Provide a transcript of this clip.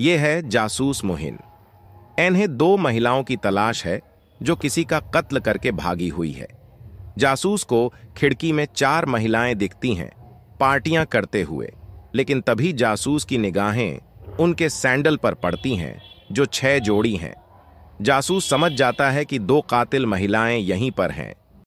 ये है जासूस मुहिन इन्हें दो महिलाओं की तलाश है जो किसी का कत्ल करके भागी हुई है जासूस को खिड़की में चार महिलाएं दिखती हैं पार्टियां करते हुए लेकिन तभी जासूस की निगाहें उनके सैंडल पर पड़ती हैं जो छह जोड़ी हैं जासूस समझ जाता है कि दो कातिल महिलाएं यहीं पर हैं